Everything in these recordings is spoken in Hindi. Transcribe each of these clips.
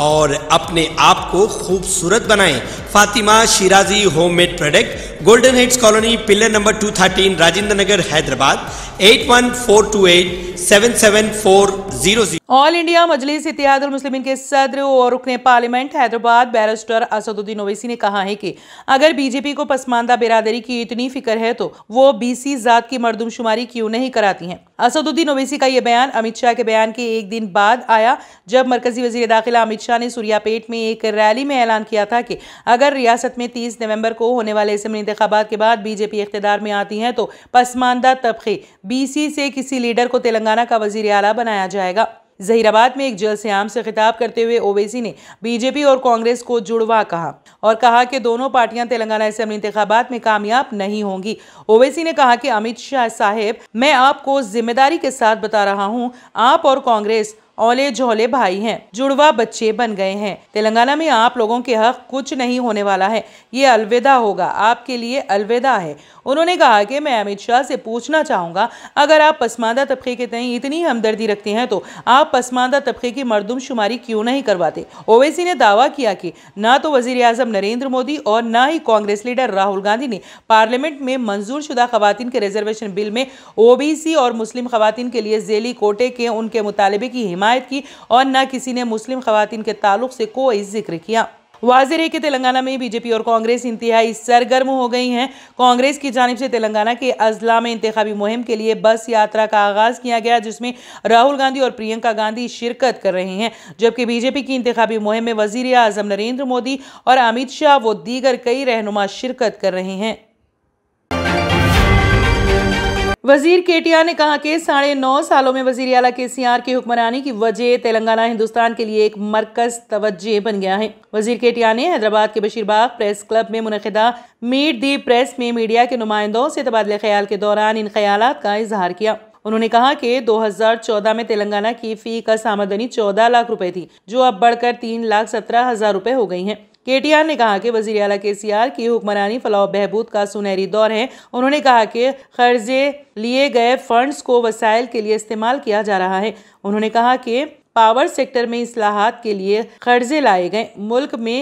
और अपने आप को खूबसूरत बनाएं Fatima Shirazi homemade product golden heads colony pillar number 213 Rajendra Nagar Hyderabad 8142877400 all India Majlis Ittehadul Muslimeen के सदर और रुकने पार्लियामेंट हैदराबाद बैरिस्टर असदुद्दीन ओवैसी ने कहा है कि अगर बीजेपी को पसमानदा बिरादरी की इतनी फिक्र है तो वो बीसी जात की मरदमशुमारी क्यों नहीं कराती है असदुद्दीन ओवैसी का ये बयान अमित शाह के बयान के एक दिन बाद आया जब मरकजी वजीर दाखिला अमित शाह ने सूर्यापेट में एक रैली में ऐलान किया था कि अगर रियासत में 30 नवंबर को होने वाले असम्बली इंतबात के बाद बीजेपी इकतदार में आती है तो पसमानदा तबके बी से किसी लीडर को तेलंगाना का वजीर अला बनाया जाएगा जहीराबाद में एक जल से आम से खिताब करते हुए ओवैसी ने बीजेपी और कांग्रेस को जुड़वा कहा और कहा कि दोनों पार्टियां तेलंगाना असम्बली इंतबात में कामयाब नहीं होंगी ओवैसी ने कहा कि अमित शाह साहब मैं आपको जिम्मेदारी के साथ बता रहा हूं आप और कांग्रेस औले झोले भाई हैं जुड़वा बच्चे बन गए हैं तेलंगाना में आप लोगों के हक कुछ नहीं होने वाला है ये अलविदा होगा आपके लिए अलविदा है उन्होंने कहा कि मैं अमित शाह से पूछना चाहूँगा अगर आप पसमानदा तबके के तय इतनी हमदर्दी रखते हैं तो आप पसमानदा तबके की मरदमशुमारी क्यों नहीं करवाते ओवैसी ने दावा किया कि ना तो वजीर अजम नरेंद्र मोदी और ना ही कांग्रेस लीडर राहुल गांधी ने पार्लियामेंट में मंजूर शुदा खातन के रिजर्वेशन बिल में ओ और मुस्लिम खवतिन के लिए जेली कोटे के उनके मुतालबे की हिमायत की और न किसी ने मुस्लिम खवतिन के ताल्लुक से कोई जिक्र किया वाजिर है कि तेलंगाना में बीजेपी और कांग्रेस इंतहाई सरगर्म हो गई हैं कांग्रेस की जानब से तेलंगाना के अजला में इंतबी मुहिम के लिए बस यात्रा का आगाज किया गया जिसमें राहुल गांधी और प्रियंका गांधी शिरकत कर रहे हैं जबकि बीजेपी की इंतबी मुहिम में वजीर अजम नरेंद्र मोदी और अमित शाह व दीगर कई रहनुमा शिरकत कर रहे हैं वजीर केटिया ने कहा कि साढ़े नौ सालों में वजीर अला के आर की हुक्मरानी की वजह तेलंगाना हिंदुस्तान के लिए एक मरकज तवज्जे बन गया है वजीर केटिया ने हैदराबाद के बशीरबाग प्रेस क्लब में मुनदा मीट दी प्रेस में मीडिया के नुमाइंदों से तबादले ख्याल के दौरान इन ख्याल का इजहार किया उन्होंने कहा कि 2014 में तेलंगाना की फी का आमदनी 14 लाख रुपए थी जो अब बढ़कर तीन लाख सत्रह हजार रुपए हो गई है केटीआर ने कहा कि वजी अला के सी आर की हुक्मरानी फलाह बहबूद का सुनहरी दौर है उन्होंने कहा कि कर्जे लिए गए फंड्स को वसाइल के लिए इस्तेमाल किया जा रहा है उन्होंने कहा कि पावर सेक्टर में असलाहत के लिए कर्जे लाए गए मुल्क में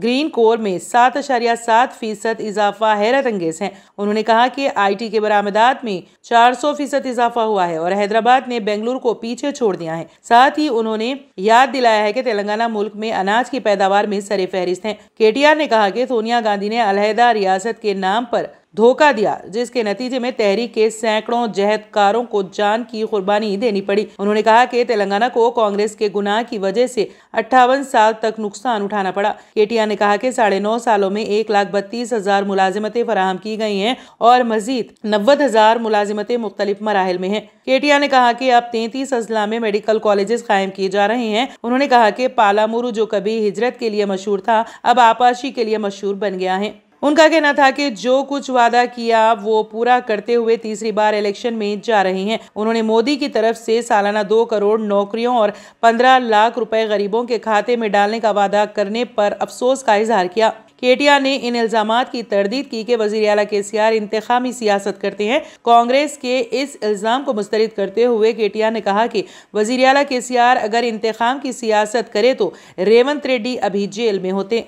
ग्रीन कोर में सात अशारिया सात फीसद इजाफा हैरत अंगेज है उन्होंने कहा कि आईटी के बरामदात में चार सौ फीसद इजाफा हुआ है और हैदराबाद ने बेंगलुरु को पीछे छोड़ दिया है साथ ही उन्होंने याद दिलाया है कि तेलंगाना मुल्क में अनाज की पैदावार में सरे फहरिस्त है के ने कहा की सोनिया गांधी ने अलहदा रियासत के नाम पर धोखा दिया जिसके नतीजे में तहरीक के सैकड़ों जहदकारों को जान की कुर्बानी देनी पड़ी उन्होंने कहा कि तेलंगाना को कांग्रेस के गुनाह की वजह से अट्ठावन साल तक नुकसान उठाना पड़ा केटिया ने कहा कि साढ़े नौ सालों में एक लाख बत्तीस हजार मुलाजिमतें फराहम की गई हैं और मजीद नब्बे हजार मुलाजिमतें मुख्तलिफ मराहल में हैं केटिया ने कहा कि अब तैंतीस अजला में मेडिकल कॉलेजेस कायम किए जा रहे हैं उन्होंने कहा कि पालामुरु जो कभी हिजरत के लिए मशहूर था अब आपाशी के लिए मशहूर बन गया है उनका कहना था कि जो कुछ वादा किया वो पूरा करते हुए तीसरी बार इलेक्शन में जा रहे हैं उन्होंने मोदी की तरफ से सालाना दो करोड़ नौकरियों और पंद्रह लाख रुपए गरीबों के खाते में डालने का वादा करने पर अफसोस का इजहार किया केटिया ने इन इल्जाम की तरदीद की कि वजीर अला के आर इंतजामी सियासत करते हैं कांग्रेस के इस इल्ज़ाम को मुस्तरद करते हुए केटिया ने कहा कि वजीर अला के सीआर अगर इंतजाम की सियासत करे तो रेवंत रेड्डी अभी जेल में होते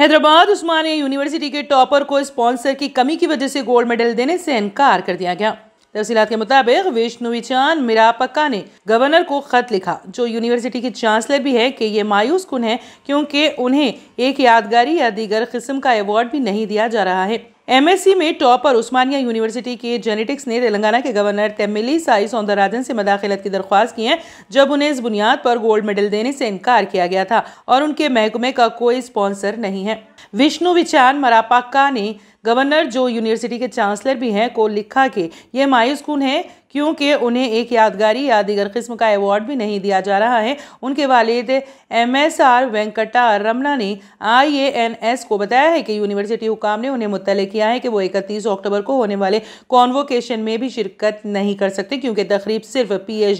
हैदराबाद उस्मानिया यूनिवर्सिटी के टॉपर को स्पॉन्सर की कमी की वजह से गोल्ड मेडल देने से इनकार कर दिया गया तफसीत के मुताबिक विचान मिरापक्का ने गवर्नर को खत लिखा जो यूनिवर्सिटी के चांसलर भी है कि ये मायूस कुन है क्योंकि उन्हें एक यादगारी या दीगर किस्म का अवार्ड भी नहीं दिया जा रहा है एमएससी में टॉपर उस्मानिया यूनिवर्सिटी के जेनेटिक्स ने तेलंगाना के गवर्नर तेमिली साई सौंदरराजन से मदाखलत की दरख्वास्त की है जब उन्हें इस बुनियाद पर गोल्ड मेडल देने से इनकार किया गया था और उनके महकमे का कोई स्पॉन्सर नहीं है विष्णु विचान मरापाक्का ने गवर्नर जो यूनिवर्सिटी के चांसलर भी हैं को लिखा कि यह मायूसकून है क्योंकि उन्हें एक यादगारी या दीगर किस्म का अवार्ड भी नहीं दिया जा रहा है उनके वालिद M S R Venkata Ramana ने आई ए एन एस को बताया है कि यूनिवर्सिटी हुकाम ने उन्हें मुतल किया है कि वो इकतीस अक्टूबर को होने वाले कॉन्वोकेशन में भी शिरकत नहीं कर सकते क्योंकि तकरीब सिर्फ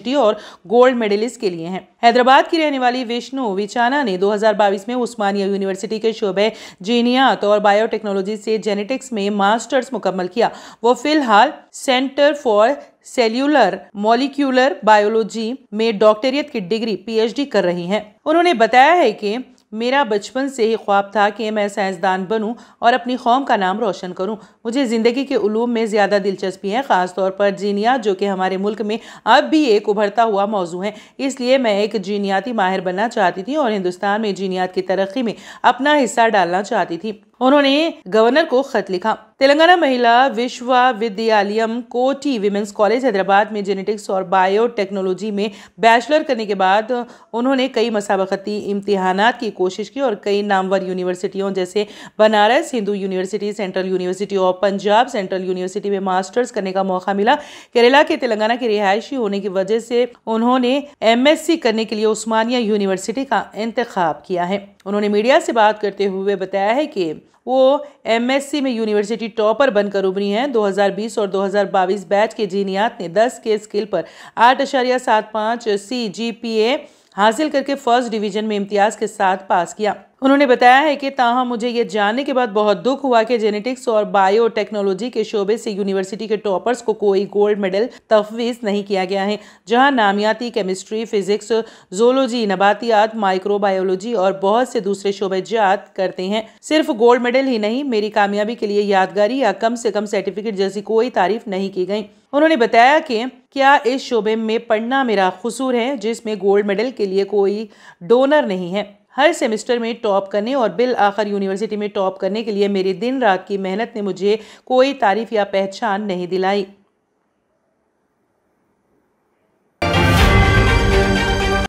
डी और गोल्ड मेडलिस्ट के लिए हैं हैदराबाद की रहने वाली विष्णु विचाना ने बाईस में उस्मानिया यूनिवर्सिटी के शोबे जीनियात और बायोटेक्नोलॉजी से जेनेटिक्स में मास्टर्स मुकम्मल किया वो फिलहाल centre for cellular molecular biology में डॉक्टरियत की डिग्री पीएचडी कर रही हैं उन्होंने बताया है कि मेरा बचपन से ही ख्वाब था कि मैं साइंसदान बनूं और अपनी कौम का नाम रोशन करूं मुझे ज़िंदगी के उलूम में ज़्यादा दिलचस्पी है ख़ासतौर पर जीनिया जो कि हमारे मुल्क में अब भी एक उभरता हुआ मौजू है इसलिए मैं एक जीनियाती माहिर बनना चाहती थी और हिंदुस्तान में जीनियात की तरक्की में अपना हिस्सा डालना चाहती थी उन्होंने गवर्नर को खत लिखा तेलंगाना महिला विश्वविद्यालय कोटी विमेंस कॉलेज हैदराबाद में जेनेटिक्स और बायोटेक्नोलॉजी में बैचलर करने के बाद उन्होंने कई मसाबती इम्तहान की कोशिश की और कई नामवर यूनिवर्सिटियों जैसे Banaras Hindu university central university और पंजाब सेंट्रल यूनिवर्सिटी में मास्टर्स करने का मौका मिला केरला के तेलंगाना के रिहायशी होने की वजह से उन्होंने एम करने के लिए उस्मानिया यूनिवर्सिटी का इंतखब किया है उन्होंने मीडिया से बात करते हुए बताया है कि वो एमएससी में यूनिवर्सिटी टॉपर बनकर उभरी हैं 2020 और 2022 बैच के जीनियात ने 10 के स्किल पर आठ अशारिया सात पाँच सी जी पी ए हासिल करके फर्स्ट डिवीजन में इम्तियाज के साथ पास किया उन्होंने बताया है कि ताहा मुझे ये जानने के बाद बहुत दुख हुआ कि जेनेटिक्स और बायोटेक्नोलॉजी के शोबे से यूनिवर्सिटी के टॉपर्स को कोई गोल्ड मेडल तफवीज़ नहीं किया गया है जहां नामियाती केमिस्ट्री फिजिक्स जोलॉजी नबातियात माइक्रोबायोलॉजी और बहुत से दूसरे शोबे जात करते हैं सिर्फ गोल्ड मेडल ही नहीं मेरी कामयाबी के लिए यादगारी या कम से कम सर्टिफिकेट जैसी कोई तारीफ नहीं की गई उन्होंने बताया कि क्या इस शोबे में पढ़ना मेरा खसूर है जिसमें गोल्ड मेडल के लिए कोई डोनर नहीं है हर सेमेस्टर में टॉप करने और बिल आखिर यूनिवर्सिटी में टॉप करने के लिए मेरी दिन रात की मेहनत ने मुझे कोई तारीफ या पहचान नहीं दिलाई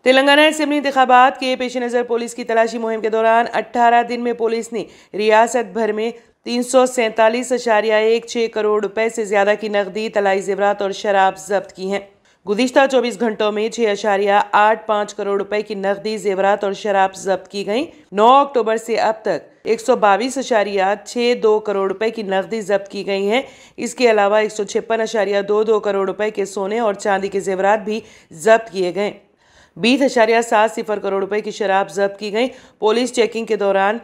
तेलंगाना असम्बली इंतबात के पेश नज़र पुलिस की तलाशी मुहिम के दौरान 18 दिन में पुलिस ने रियासत भर में तीन सौ सैंतालीस अशारिया एक छः करोड़ रुपए से ज़्यादा की नकदी तलाई जेवरात और शराब जब्त की हैं गुजशत चौबीस घंटों में छः अशारिया आठ पाँच करोड़ रुपए की नकदी जेवरात और शराब जब्त की गई नौ अक्टूबर से अब तक एक सौ बाईस अशारिया छः दो करोड़ रुपए की नकदी जब्त की गई है इसके अलावा एक सौ छप्पन अशारिया दो दो करोड़ रुपए के सोने और चांदी के जेवरात भी जब्त किए गए बीस अशारिया सात सिफर करोड़ रुपए की शराब जब्त की गई पुलिस चेकिंग के दौरान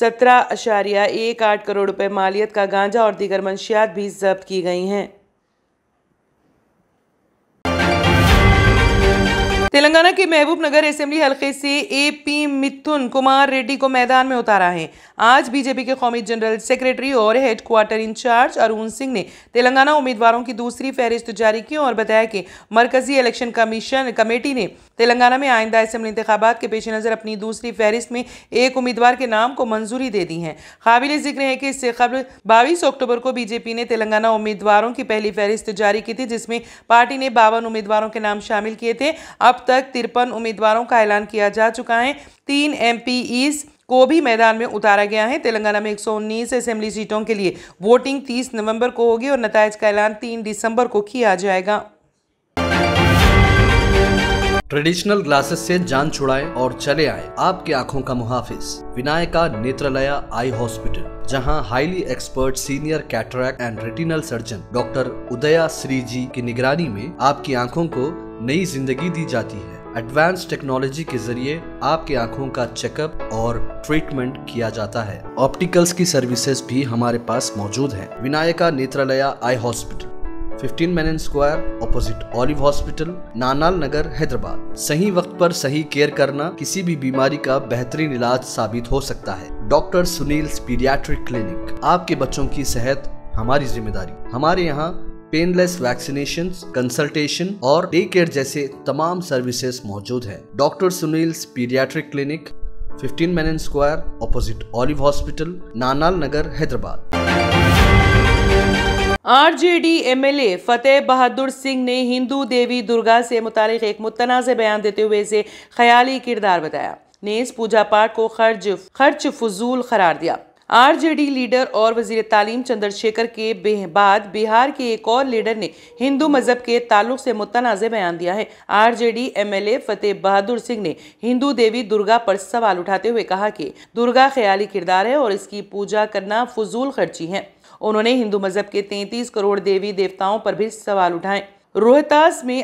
सत्रह अशारिया एक आठ करोड़ रुपए मालियत का गांजा और दीगर मंशियात भी जब्त की गई हैं तेलंगाना के महबूब नगर असेंबली हलके से ए पी मिथुन कुमार रेड्डी को मैदान में उतारा है आज बीजेपी के कौमी जनरल सेक्रेटरी और head quarter incharge Arun Singh ने तेलंगाना उम्मीदवारों की दूसरी फहरिस्त जारी की और बताया कि मरकजी इलेक्शन कमीशन कमेटी ने तेलंगाना में आइंदा असम्बली इंतबात के पेश नज़र अपनी दूसरी फहरिस्त में एक उम्मीदवार के नाम को मंजूरी दे दी है काबिल जिक्र है कि इससे कबल बाईस अक्टूबर को बीजेपी ने तेलंगाना उम्मीदवारों की पहली फहरिस्त जारी की थी जिसमें पार्टी ने बावन उम्मीदवारों के नाम शामिल किए थे अब तक तक तिरपन उम्मीदवारों का ऐलान किया जा चुका है तीन एम को भी मैदान में उतारा गया है तेलंगाना में 119 असेंबली सीटों के लिए वोटिंग 30 नवंबर को होगी और नतज का ऐलान 3 दिसंबर को किया जाएगा ट्रेडिशनल ग्लासेस से जान छुड़ाए और चले आए आपकी आंखों का मुहाफिज विनायका नेत्रालय आई हॉस्पिटल जहां highly expert senior cataract and retinal surgeon doctor Udaya Shri जी की निगरानी में आपकी आंखों को नई जिंदगी दी जाती है एडवांस टेक्नोलॉजी के जरिए आपके आंखों का चेकअप और ट्रीटमेंट किया जाता है ऑप्टिकल्स की सर्विसेज भी हमारे पास मौजूद है Vinayaka Netralaya eye hospital 15 main square opposite olive hospital Nanal Nagar Hyderabad सही वक्त पर सही केयर करना किसी भी बीमारी का बेहतरीन इलाज साबित हो सकता है डॉक्टर सुनील पीडियाट्रिक क्लिनिक आपके बच्चों की सेहत हमारी जिम्मेदारी हमारे यहाँ पेनलेस वैक्सीनेशन कंसल्टेशन और डे केयर जैसे तमाम सर्विसेज मौजूद है doctor Sunil paediatric clinic 15 main square opposite olive hospital Nanal Nagar Hyderabad RJD MLA Fateh Bahadur Singh ने हिंदू देवी दुर्गा से मुतालिक एक मुतनाज़ बयान देते हुए इसे ख्याली किरदार बताया ने इस पूजा पाठ को खर्च खर्च फजूल करार दिया आरजेडी लीडर और वजीर तालीम चंद्रशेखर के बाद बिहार के एक और लीडर ने हिंदू मजहब के ताल्लुक से मुतनाज़ बयान दिया है आरजेडी एमएलए फतेह बहादुर सिंह ने हिंदू देवी दुर्गा पर सवाल उठाते हुए कहा कि दुर्गा ख्याली किरदार है और इसकी पूजा करना फजूल खर्ची है उन्होंने हिंदू मजहब के तैतीस करोड़ देवी देवताओं पर भी सवाल उठाए रोहतास में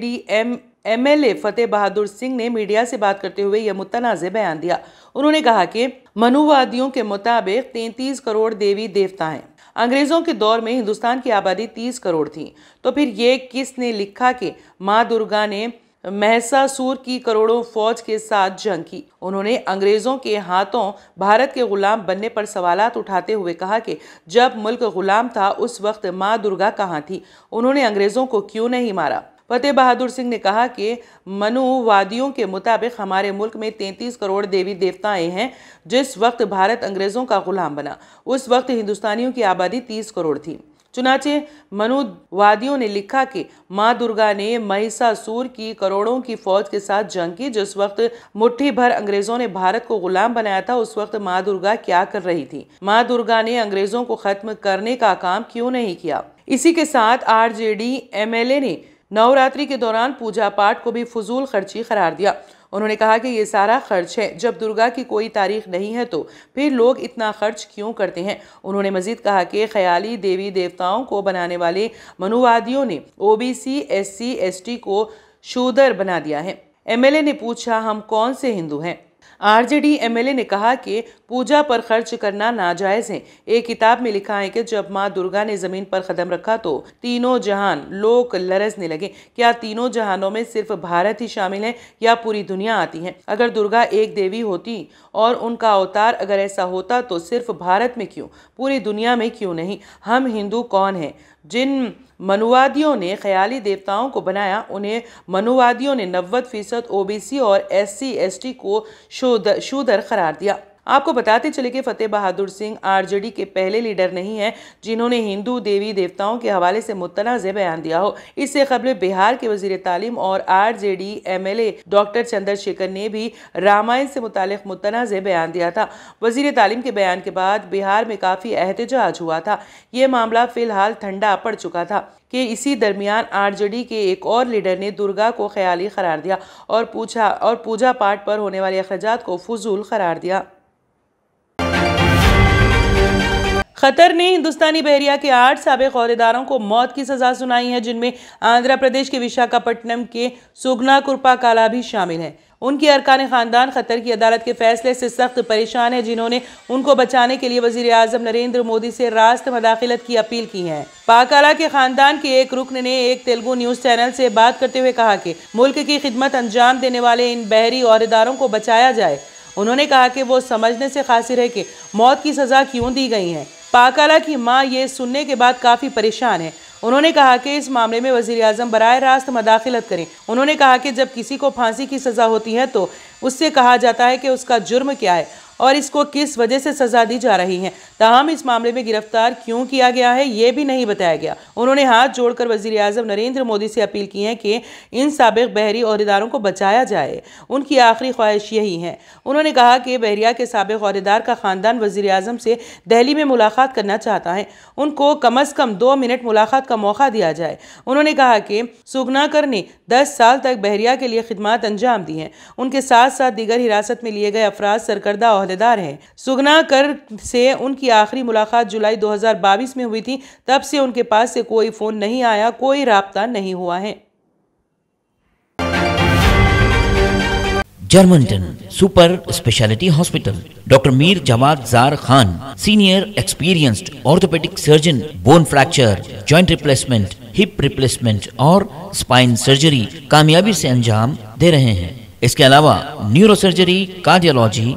D M MLA Fateh Bahadur Singh ने मीडिया से बात करते हुए यह मुतनाज़ बयान दिया उन्होंने कहा कि मनुवादियों के मुताबिक 33 करोड़ देवी देवता हैं अंग्रेज़ों के दौर में हिंदुस्तान की आबादी 30 करोड़ थी तो फिर ये किसने लिखा कि माँ दुर्गा ने महसासुर की करोड़ों फौज के साथ जंग की उन्होंने अंग्रेज़ों के हाथों भारत के गुलाम बनने पर सवाल उठाते हुए कहा कि जब मुल्क गुलाम था उस वक्त माँ दुर्गा कहाँ थी उन्होंने अंग्रेज़ों को क्यों नहीं मारा फतेह बहादुर सिंह ने कहा कि मनुवादियों के मुताबिक हमारे मुल्क में 33 करोड़ देवी देवताएं हैं जिस वक्त भारत अंग्रेज़ों का गुलाम बना उस वक्त हिंदुस्तानियों की आबादी 30 करोड़ थी चुनाचे मनुवादियों ने लिखा कि माँ दुर्गा ने महिषासुर की करोड़ों की फौज के साथ जंग की जिस वक्त मुट्ठी भर अंग्रेजों ने भारत को गुलाम बनाया था उस वक्त माँ दुर्गा क्या कर रही थी माँ दुर्गा ने अंग्रेजों को खत्म करने का काम क्यों नहीं किया इसी के साथ आरजेडी एमएलए ने नवरात्रि के दौरान पूजा पाठ को भी फजूल खर्ची करार दिया उन्होंने कहा कि ये सारा खर्च है जब दुर्गा की कोई तारीख नहीं है तो फिर लोग इतना खर्च क्यों करते हैं उन्होंने मजीद कहा कि ख्याली देवी देवताओं को बनाने वाले मनुवादियों ने ओबीसी एससी एसटी को शूदर बना दिया है एमएलए ने पूछा हम कौन से हिंदू हैं आरजेडी एमएलए ने कहा कि पूजा पर खर्च करना नाजायज है एक किताब में लिखा है कि जब माँ दुर्गा ने जमीन पर कदम रखा तो तीनों जहान लोग लरजने लगे क्या तीनों जहानों में सिर्फ भारत ही शामिल है या पूरी दुनिया आती है अगर दुर्गा एक देवी होती और उनका अवतार अगर ऐसा होता तो सिर्फ भारत में क्यों पूरी दुनिया में क्यों नहीं हम हिंदू कौन हैं जिन मनुवादियों ने ख्याली देवताओं को बनाया उन्हें मनुवादियों ने नब्बे फीसद ओ और एस सी को शूदर शूदर करार दिया आपको बताते चले कि फतेह बहादुर सिंह आरजेडी के पहले लीडर नहीं हैं जिन्होंने हिंदू देवी देवताओं के हवाले से मुतनाज़ बयान दिया हो इससे कबल बिहार के वजीर तालीम और R J D M L A doctor Chandrashekhar ने भी रामायण से मुतल मुतनाज़ बयान दिया था वजीर तालीम के बयान के बाद बिहार में काफ़ी एहतजाज हुआ था ये मामला फिलहाल ठंडा पड़ चुका था कि इसी दरमियान आरजेडी के एक और लीडर ने दुर्गा को ख्याली करार दिया और पूछा और पूजा पाठ पर होने वाले अखराज को फजूल करार दिया खतर ने हिंदुस्तानी बहरिया के आठ सबक अहदेदारों को मौत की सजा सुनाई है जिनमें आंध्र प्रदेश के विशाखापट्टनम के सुगना कुरपा काला भी शामिल है उनके अरकान खानदान खतर की अदालत के फैसले से सख्त परेशान है जिन्होंने उनको बचाने के लिए वजीर अजम नरेंद्र मोदी से रास्त मदाखलत की अपील की है पाकाला के खानदान के एक रुकन ने एक तेलुगु न्यूज चैनल से बात करते हुए कहा कि मुल्क की खिदमत अंजाम देने वाले इन बहरी अहदेदारों को बचाया जाए उन्होंने कहा कि वो समझने से खासिर है कि मौत की सजा क्यों दी गई है पाकाला की मां ये सुनने के बाद काफ़ी परेशान है उन्होंने कहा कि इस मामले में वजी अजम बर रास्त मदाखलत करें उन्होंने कहा कि जब किसी को फांसी की सज़ा होती है तो उससे कहा जाता है कि उसका जुर्म क्या है और इसको किस वजह से सजा दी जा रही है ताहम इस मामले में गिरफ्तार क्यों किया गया है ये भी नहीं बताया गया उन्होंने हाथ जोड़कर वजीर अजम नरेंद्र मोदी से अपील की है कि इन सबक बहरी अहदेदारों को बचाया जाए उनकी आखिरी ख्वाहिश यही है उन्होंने कहा कि बहरिया के सबक अहदेदार का ख़ानदान वजीर अजम से दहली में मुलाकात करना चाहता है उनको कम अज़ कम दो मिनट मुलाकात का मौका दिया जाए उन्होंने कहा कि सुगनाकर ने दस साल तक बहरिया के लिए खदमात अंजाम दी हैं उनके साथ साथ दीगर हिरासत में लिए गए अफराज सरकर्दा अहदेदार हैं सुगना कर से उनकी आखिरी मुलाकात जुलाई दो में हुई थी तब से उनके पास से कोई फ़ोन नहीं आया कोई रबता नहीं हुआ है Germanten super speciality hospital doctor Mir Jawad Zar Khan senior experienced orthopaedic surgeon bone fracture joint replacement hip replacement और स्पाइन सर्जरी कामयाबी से अंजाम दे रहे हैं इसके अलावा न्यूरो सर्जरी कार्डियोलॉजी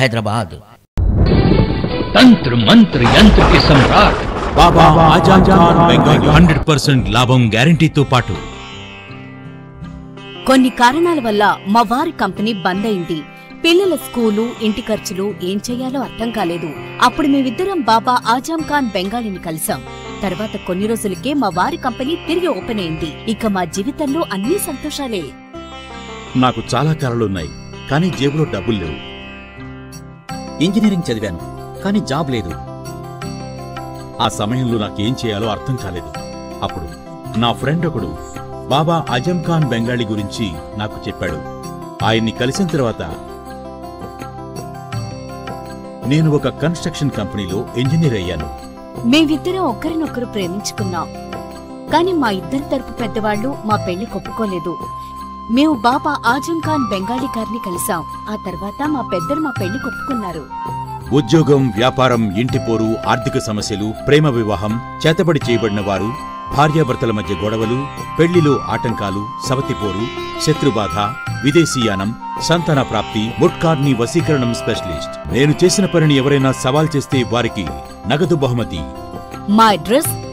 हैदराबाद तंत्र मंत्र यंत्र के सम्राट Baba Khan Khan hundred percent percent లాభం तो పాటు కొన్ని కారణాల వల్ల మా వారి కంపెనీ బంద్ అయింది పిల్లల స్కూలు ఇంటి ఖర్చులు ఏం చేయాలో అర్థం కాలేదు అప్పుడు మేమిద్దరం బాబా ఆజాం ఖాన్ బెంగాలీని కలిసాం తర్వాత కొన్ని రోజులకే మా వారి కంపెనీ తిరిగి ఓపెన్ అయింది ఇక మా జీవితంలో అన్ని సంతోషాలే నాకు చాలా కలలున్నాయి కానీ జేబులో డబ్బులు లేవు ఇంజనీరింగ్ చదివాను కానీ జాబ్ లేదు ఆ సమయంలో నాకేం చేయాలో అర్థం కాలేదు అప్పుడు నా ఫ్రెండ్ ఒకడు బాబా అజం ఖాన్ బెంగాళీ గురించి నాకు చెప్పాడు ఆయన్ని కలిసిన తర్వాత నేను ఒక కన్స్ట్రక్షన్ కంపెనీలో ఇంజనీర్ అయ్యాను మేమిద్దరం ఒకరినొకరు ప్రేమించుకున్నాం కానీ మా ఇద్దరి తరపు పెద్దవాళ్ళు మా పెళ్లి ఒప్పుకోలేదు మేము బాబా ఆజం ఖాన్ బెంగాలీ గారిని కలిసాం ఆ తర్వాత మా పెద్దలు మా పెళ్లి ఒప్పుకున్నారు ఉద్యోగం వ్యాపారం ఇంటి పోరు ఆర్థిక సమస్యలు ప్రేమ వివాహం చేతబడి చేయబడిన వారు భార్యాభర్తల మధ్య గొడవలు పెళ్లిలో ఆటంకాలు సవతిపోరు శత్రుబాధ విదేశీయానం సంతాన ప్రాప్తి ముట్కార్ని వశీకరణం స్పెషలిస్ట్ నేను చేసిన పనిని ఎవరైనా సవాల్ చేస్తే వారికి నగదు బహుమతి మా అడ్రస్